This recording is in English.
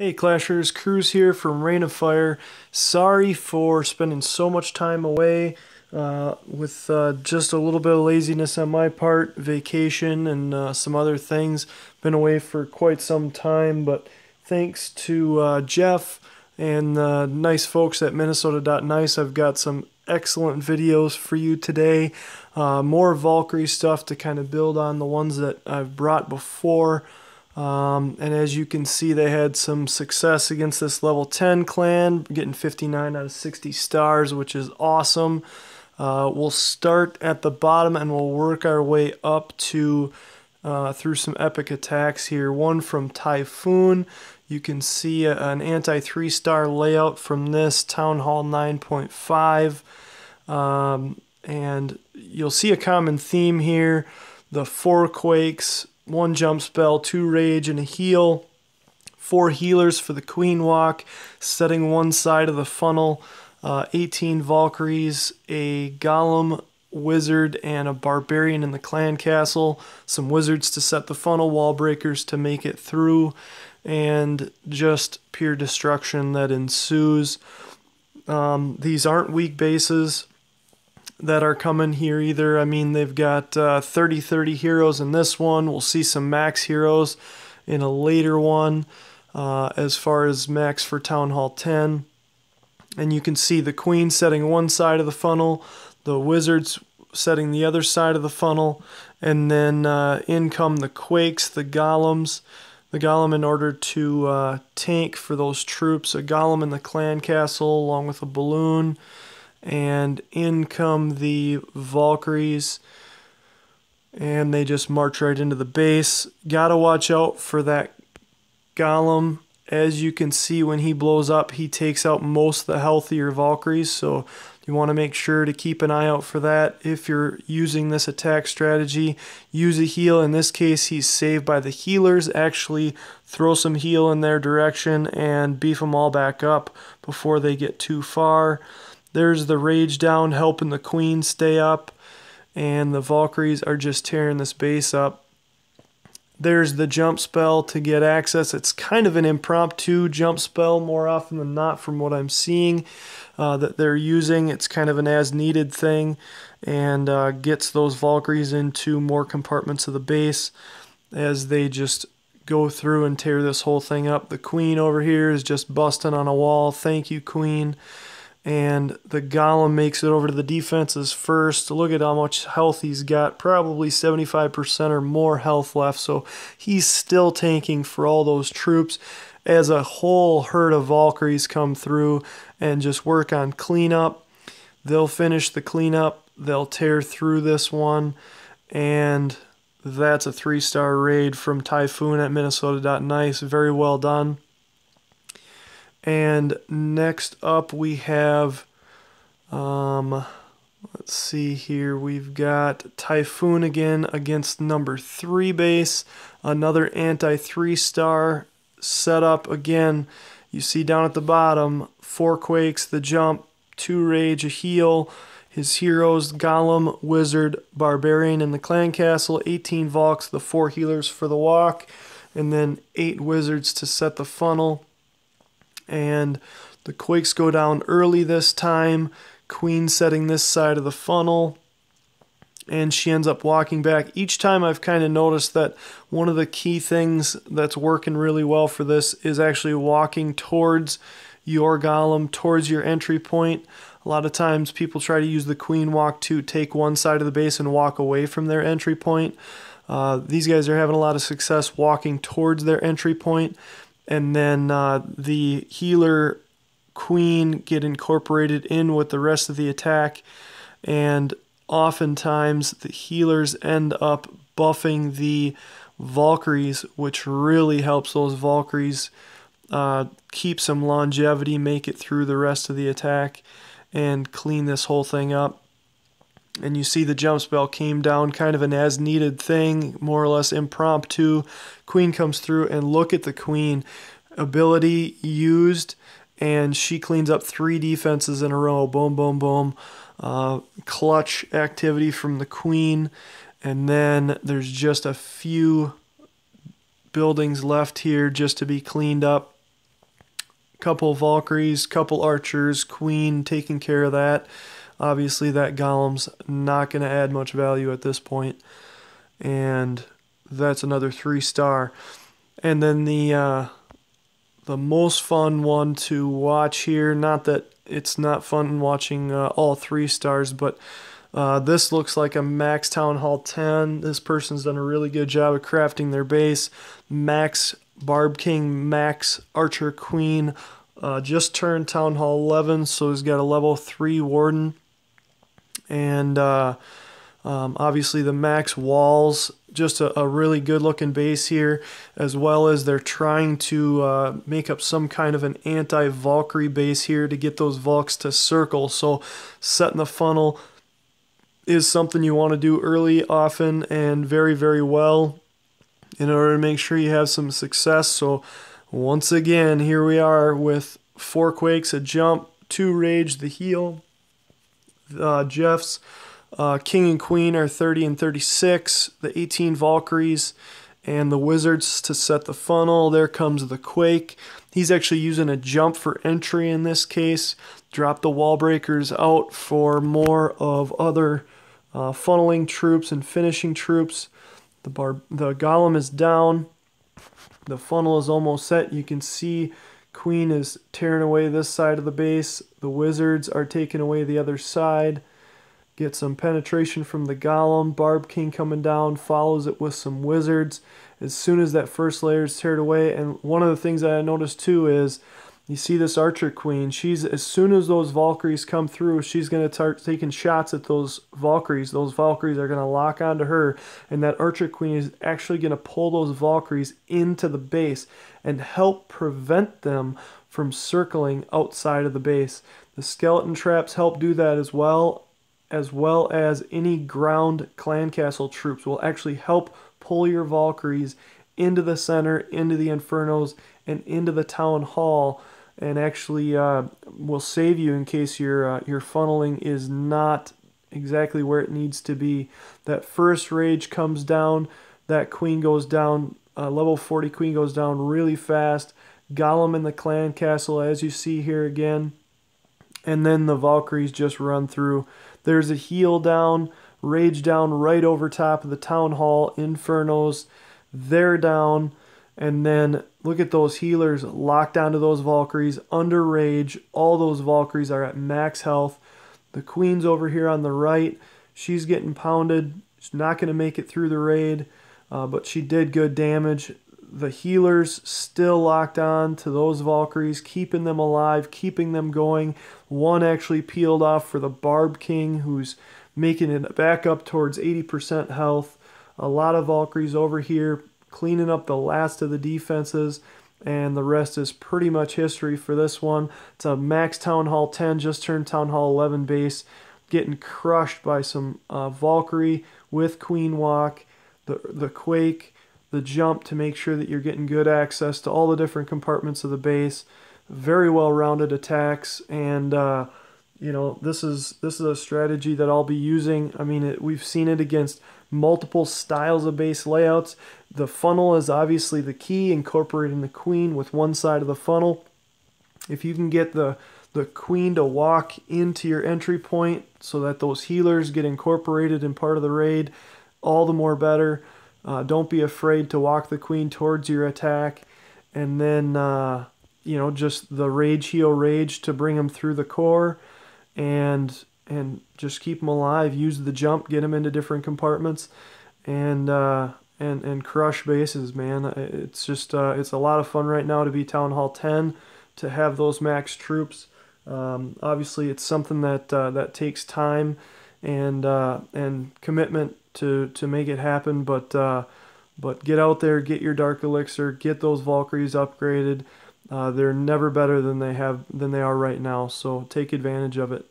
Hey Clashers, Cruz here from Rain of Fire. Sorry for spending so much time away uh, with uh, just a little bit of laziness on my part, vacation and uh, some other things. Been away for quite some time, but thanks to uh, Jeff and the uh, nice folks at Minnesota.nice, I've got some excellent videos for you today. Uh, more Valkyrie stuff to kind of build on the ones that I've brought before. Um, and as you can see, they had some success against this level 10 clan, getting 59 out of 60 stars, which is awesome. Uh, we'll start at the bottom and we'll work our way up to uh, through some epic attacks here. One from Typhoon. You can see a, uh, an anti three star layout from this Town Hall 9.5. Um, and you'll see a common theme here the four quakes one jump spell, two rage, and a heal. Four healers for the queen walk, setting one side of the funnel. Uh, 18 Valkyries, a Golem wizard, and a barbarian in the clan castle. Some wizards to set the funnel, wall breakers to make it through, and just pure destruction that ensues. Um, these aren't weak bases that are coming here either. I mean, they've got 30-30 uh, heroes in this one. We'll see some max heroes in a later one uh, as far as max for Town Hall 10. And you can see the queen setting one side of the funnel, the wizards setting the other side of the funnel, and then uh, in come the quakes, the golems, the golem in order to uh, tank for those troops, a golem in the clan castle along with a balloon, and in come the Valkyries and they just march right into the base. Gotta watch out for that Golem. As you can see, when he blows up, he takes out most of the healthier Valkyries, so you want to make sure to keep an eye out for that. If you're using this attack strategy, use a heal. In this case, he's saved by the healers. Actually, throw some heal in their direction and beef them all back up before they get too far. There's the Rage down helping the Queen stay up. And the Valkyries are just tearing this base up. There's the jump spell to get access. It's kind of an impromptu jump spell more often than not from what I'm seeing uh, that they're using. It's kind of an as needed thing and uh, gets those Valkyries into more compartments of the base as they just go through and tear this whole thing up. The queen over here is just busting on a wall. Thank you, queen and the Golem makes it over to the defenses first. Look at how much health he's got, probably 75% or more health left. So he's still tanking for all those troops as a whole herd of Valkyries come through and just work on cleanup. They'll finish the cleanup, they'll tear through this one, and that's a three star raid from Typhoon at Minnesota.nice. Very well done. And next up we have, um, let's see here, we've got Typhoon again against number 3 base, another anti-3 star setup again. You see down at the bottom, four quakes, the jump, two rage, a heal, his heroes, Golem, Wizard, Barbarian, and the Clan Castle, 18 Valks, the four healers for the walk, and then eight wizards to set the funnel and the quakes go down early this time. Queen setting this side of the funnel and she ends up walking back. Each time I've kind of noticed that one of the key things that's working really well for this is actually walking towards your golem, towards your entry point. A lot of times people try to use the queen walk to take one side of the base and walk away from their entry point. Uh, these guys are having a lot of success walking towards their entry point and then uh, the healer queen get incorporated in with the rest of the attack and oftentimes the healers end up buffing the valkyries which really helps those valkyries uh, keep some longevity make it through the rest of the attack and clean this whole thing up and you see the jump spell came down kind of an as needed thing, more or less impromptu. Queen comes through and look at the queen ability used, and she cleans up three defenses in a row. Boom, boom, boom. Uh, clutch activity from the queen, and then there's just a few buildings left here just to be cleaned up. Couple Valkyries, couple archers, queen taking care of that. Obviously, that Golem's not going to add much value at this point, and that's another three star. And then the uh, the most fun one to watch here. Not that it's not fun watching uh, all three stars, but uh, this looks like a Max Town Hall 10. This person's done a really good job of crafting their base. Max Barb King, Max Archer Queen, uh, just turned Town Hall 11, so he's got a level 3 Warden and uh, um, obviously the Max Walls, just a, a, really good looking base here, as well as they're trying to uh, make up some kind of an anti-Valkyrie base here to get those Valks to circle. So setting the funnel is something you want to do early, often, and very, very well in order to make sure you have some success. So once again, here we are with four Quakes, a jump, two Rage, the heal, uh, Jeffs. Uh, King and Queen are 30 and 36. The 18 Valkyries and the Wizards to set the funnel. There comes the Quake. He's actually using a jump for entry in this case. Drop the wall breakers out for more of other uh, funneling troops and finishing troops. The, bar the Golem is down. The funnel is almost set. You can see queen is tearing away this side of the base. The wizards are taking away the other side. Get some penetration from the golem. Barb king coming down, follows it with some wizards. As soon as that first layer is teared away, and one of the things that I noticed too is you see this Archer Queen, she's as soon as those Valkyries come through, she's going to start taking shots at those Valkyries. Those Valkyries are going to lock onto her, and that Archer Queen is actually going to pull those Valkyries into the base and help prevent them from circling outside of the base. The skeleton traps help do that as well, as well as any ground clan castle troops will actually help pull your Valkyries into the center, into the infernos, and into the town hall and actually uh, will save you in case your uh, your funneling is not exactly where it needs to be. That first rage comes down, that queen goes down, uh, level 40 queen goes down really fast. Gollum in the clan castle, as you see here again, and then the Valkyries just run through. There's a heal down, rage down right over top of the town hall. Infernos, they're down. And then look at those healers locked onto those Valkyries. Under Rage, all those Valkyries are at max health. The Queen's over here on the right. She's getting pounded. She's not going to make it through the raid, uh, but she did good damage. The healers still locked on to those Valkyries, keeping them alive, keeping them going. One actually peeled off for the Barb King, who's making it back up towards 80% health. A lot of Valkyries over here cleaning up the last of the defenses and the rest is pretty much history for this one. It's a max Town Hall 10, just turned Town Hall 11 base, getting crushed by some uh, Valkyrie with Queen Walk, the, the Quake, the Jump to make sure that you're getting good access to all the different compartments of the base. Very well-rounded attacks, and uh, you know, this is this is a strategy that I'll be using. I mean, it, we've seen it against multiple styles of base layouts. The funnel is obviously the key, incorporating the queen with one side of the funnel. If you can get the the queen to walk into your entry point so that those healers get incorporated in part of the raid, all the more better. Uh, don't be afraid to walk the queen towards your attack. And then, uh, you know, just the rage heal rage to bring them through the core and and just keep them alive. Use the jump, get them into different compartments, and uh, and and crush bases, man. It's just uh, it's a lot of fun right now to be Town Hall 10, to have those max troops. Um, obviously, it's something that uh, that takes time and uh, and commitment to to make it happen. But uh, but get out there, get your Dark Elixir, get those Valkyries upgraded. Uh, they're never better than they have than they are right now. So take advantage of it.